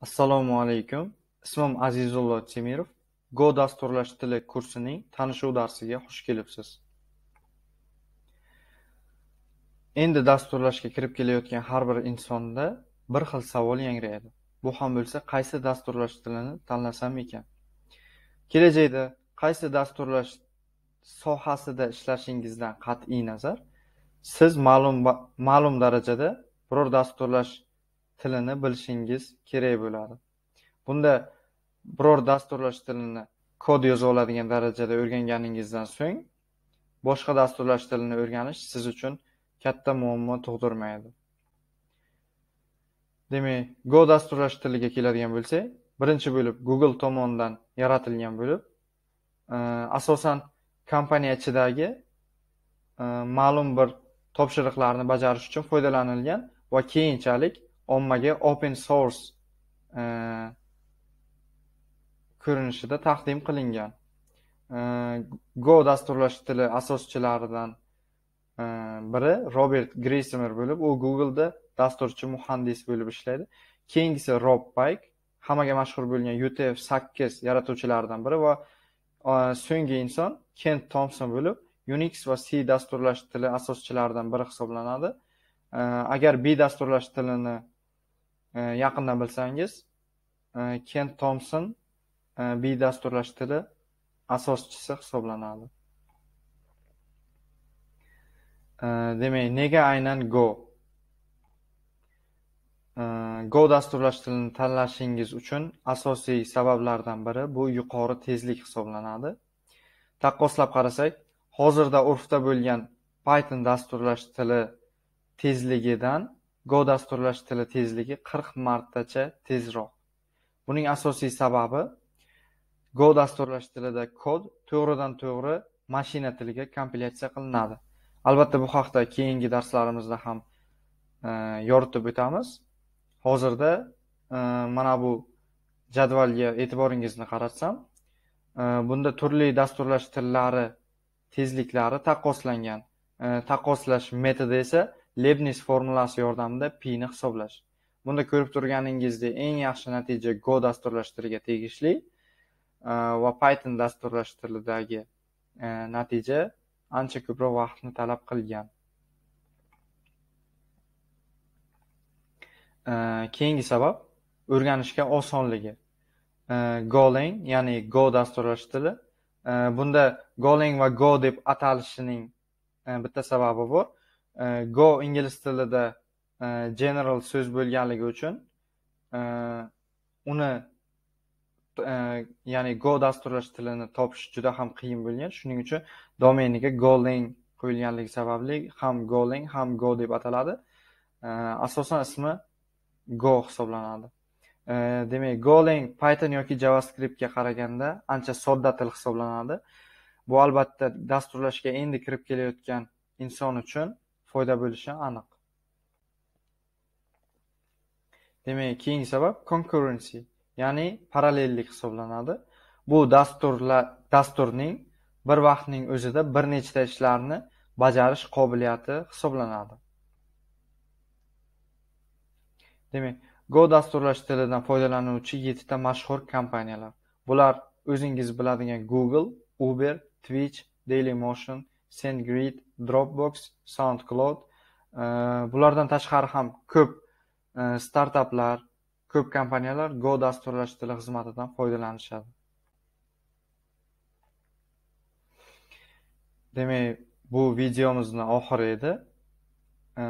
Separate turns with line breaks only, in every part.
Assalomu alaykum. Ismim Azizullo Temirov. Go dasturlash tili kursining tanishuv darsiga xush kelibsiz. Endi dasturlashga kirib kelayotgan har bir insonda bir xil savol yangraydi Bu ham bo'lsa, qaysi dasturlash tilini tanlasam ekan? Kelajakda qaysi dasturlash sohasida ishlashingizdan qat'iy nazar, siz ma'lum ma'lum darajada biror dasturlash tilini bilishingiz kerak bo'ladi. Bunda biror dasturlash tilini kod yoza oladigan darajada o'rganganingizdan so'ng boshqa dasturlash tilini o'rganish siz uchun katta muammo tug'dirmaydi. Demak, Go dasturlash tiliga keladigan bo'lsak, birinchi bo'lib Google tomonidan yaratilgan bo'lib, e, asosan kompaniya ichidagi e, ma'lum bir topshiriqlarni bajarish uchun foydalanilgan va keyinchalik ommaga open source e, ko'rinishida taqdim qilingan e, go dasturlash tili asoschilaridan e, biri robert grisimer bo'lib u googleda dasturchi muhandis bo'lib ishlaydi keyingisi rob payk hammaga mashhur bo'lgan utf sakkiz yaratuvchilaridan biri va so'nggi inson kent tomson bo'lib unix va c dasturlash tili asoschilaridan biri hisoblanadi agar b dasturlash tilini Э, yaqindan bilsangiz, э, Kent э, b dasturlash tili asoschisi hisoblanadi. Demak, nega aynan Go? Go dasturlash tilini tanlashingiz uchun asosiy sabablardan biri bu yuqori tezlik hisoblanadi. Taqqoslab qarasak, hozirda urfda bo'lgan Python dasturlash tili tezligidan Go dasturlash tili tezligi qirq martacha tezroq. Buning asosiy sababi Go dasturlash tilida kod to'g'ridan-to'g'ri mashina tiliga kompilyatsiya qilinadi. Albatta, bu haqda keyingi darslarimizda ham e, yoritib o'tamiz. Hozirda e, mana bu jadvalga e'tiboringizni qaratsam, e, bunda turli dasturlash tillari tezliklari taqqoslangan. Taqqoslash metodi esa Leibniz formulasi yordamida pini hisoblash. Bunda ko'rib turganingizdek, eng yaxshi natija Go dasturlash tegishli e, va Python dasturlash tilidagi e, natija ancha ko'proq vaqtni talab qilgan. E, keyingi sabab o'rganishga osonligi. Golang, ya'ni Go dasturlash tili. Bunda Golang va Go deb atalishining bitta sababi bor. E, go ingliz tilida e, general so'z bo'lganligi uchun e, uni ya'ni go dasturlash tilini topish juda ham qiyin bo'lgan shuning uchun domeniga golang qo'yilganligi sababli ham golang ham go deb ataladi asosan ismi go hisoblanadi demak golang python yoki javascriptga qaraganda ancha sodda til hisoblanadi bu albatta dasturlashga endi kirib kelayotgan inson uchun foyda bo'lishi aniq. Demak, keyingi sabab concurrency, ya'ni parallellik hisoblanadi. Bu dasturlar dasturning bir vaqtning o'zida bir nechta ishlarni bajarish qobiliyati hisoblanadi. Demak, Go dasturlash tilidan foydalanuvchi 7 ta mashhur kompaniyalar. Bular o'zingiz biladigan Google, Uber, Twitch, daily motion SendGrid, Dropbox, SoundCloud. E, bulardan tashqari ham ko'p e, startaplar, ko'p kompaniyalar Go dasturlash tili xizmatidan foydalanishadi. Demak, bu videomizni oxiri edi. E,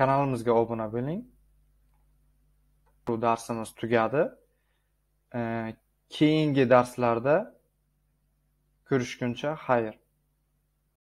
kanalimizga obuna bo'ling. Bu darsimiz tugadi. Keyingi darslarda ko'rishguncha xayr.